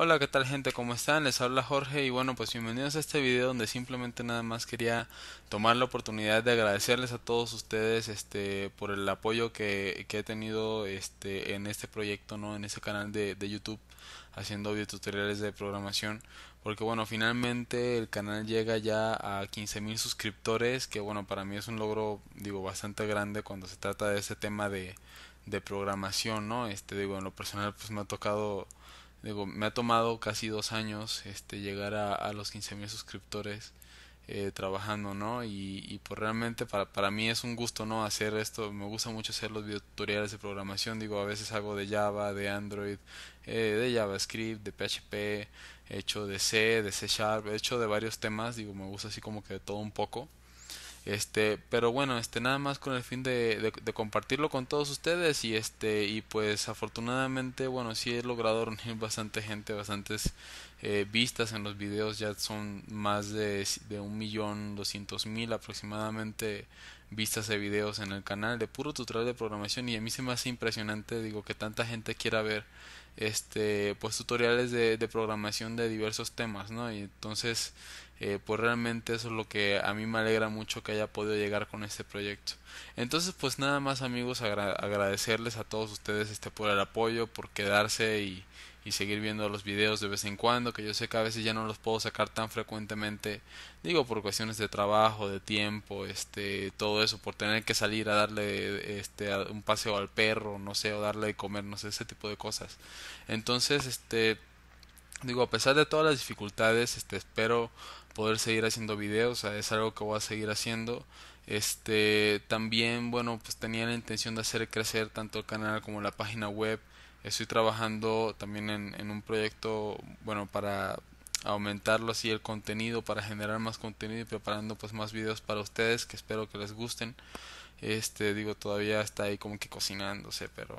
Hola, ¿qué tal gente? ¿Cómo están? Les habla Jorge y bueno, pues bienvenidos a este video donde simplemente nada más quería tomar la oportunidad de agradecerles a todos ustedes este por el apoyo que, he tenido este en este proyecto, ¿no? En este canal de, YouTube haciendo videotutoriales de programación porque bueno, finalmente el canal llega ya a 15.000 suscriptores que bueno, para mí es un logro digo bastante grande cuando se trata de este tema de, de programación, ¿no? Este digo, en lo personal pues me ha tocado Digo, me ha tomado casi dos años este, llegar a, los los 15.000 suscriptores eh, trabajando, ¿no? Y, y pues realmente para, para mí es un gusto, ¿no? Hacer esto, me gusta mucho hacer los videotutoriales de programación, digo, a veces hago de Java, de Android, eh, de JavaScript, de PHP, hecho de C, de C Sharp, he hecho de varios temas, digo, me gusta así como que de todo un poco. Este, pero bueno, este, nada más con el fin de, compartirlo con todos ustedes y este, y pues afortunadamente, bueno, sí he logrado reunir bastante gente, bastantes eh, vistas en los videos, ya son más de, de 1.200.000 aproximadamente vistas de videos en el canal de puro tutorial de programación y a mí se me hace impresionante digo que tanta gente quiera ver este pues tutoriales de, programación de diversos temas no y entonces eh, pues realmente eso es lo que a mí me alegra mucho que haya podido llegar con este proyecto entonces pues nada más amigos agradecerles a todos ustedes este por el apoyo por quedarse y y seguir viendo los videos de vez en cuando, que yo sé que a veces ya no los puedo sacar tan frecuentemente, digo por cuestiones de trabajo, de tiempo, este, todo eso, por tener que salir a darle este un paseo al perro, no sé, o darle de comer, no sé, ese tipo de cosas. Entonces, este digo, a pesar de todas las dificultades, este espero poder seguir haciendo videos, es algo que voy a seguir haciendo. Este, también, bueno, pues tenía la intención de hacer crecer tanto el canal como la página web Estoy trabajando también en, un proyecto, bueno, para aumentarlo así el contenido, para generar más contenido y preparando pues más videos para ustedes que espero que les gusten. Este, digo, todavía está ahí como que cocinándose, pero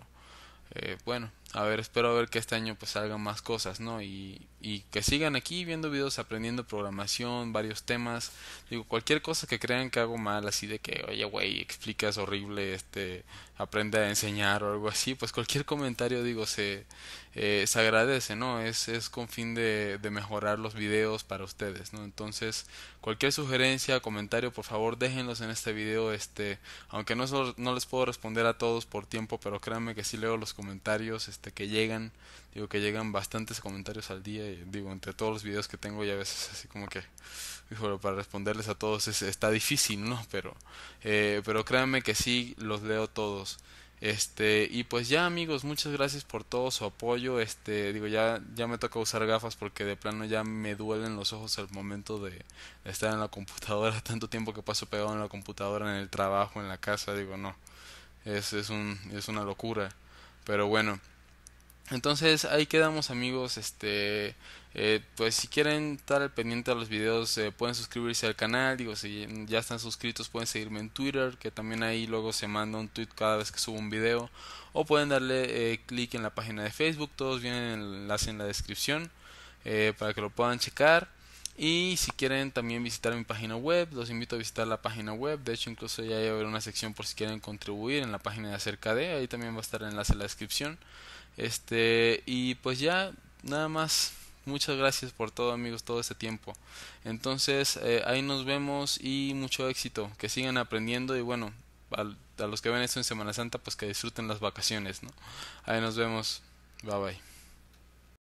eh, bueno, a ver, espero ver que este año pues salgan más cosas, ¿no? Y, y, que sigan aquí viendo videos, aprendiendo programación, varios temas, digo, cualquier cosa que crean que hago mal, así de que, oye, güey, explicas horrible, este, aprende a enseñar o algo así, pues cualquier comentario, digo, se, eh, se agradece, ¿no? Es, es con fin de, mejorar los videos para ustedes, ¿no? Entonces, cualquier sugerencia, comentario, por favor, déjenlos en este video, este, aunque no, no les puedo responder a todos por tiempo, pero créanme que sí leo los comentarios este, que llegan. Digo que llegan bastantes comentarios al día. digo, entre todos los videos que tengo, ya a veces así como que, para responderles a todos es, está difícil, ¿no? Pero, eh, pero créanme que sí, los leo todos. Este, y pues ya amigos, muchas gracias por todo su apoyo. Este, digo, ya, ya me toca usar gafas porque de plano ya me duelen los ojos al momento de estar en la computadora, tanto tiempo que paso pegado en la computadora, en el trabajo, en la casa, digo, no. Es, es un, es una locura. Pero bueno. Entonces ahí quedamos amigos, este eh, pues si quieren estar al pendiente de los videos eh, pueden suscribirse al canal, digo si ya están suscritos pueden seguirme en Twitter que también ahí luego se manda un tweet cada vez que subo un video o pueden darle eh, clic en la página de Facebook, todos vienen el enlace en la descripción para que lo puedan checar. Y si quieren también visitar mi página web, los invito a visitar la página web. De hecho, incluso ya hay una sección por si quieren contribuir en la página de acerca de. Ahí también va a estar el enlace en la descripción. Este, y pues ya, nada más. Muchas gracias por todo, amigos, todo este tiempo. Entonces, eh, ahí nos vemos y mucho éxito. Que sigan aprendiendo y bueno, a, los que ven esto en Semana Santa, pues que disfruten las vacaciones, ¿no? Ahí nos vemos. Bye bye.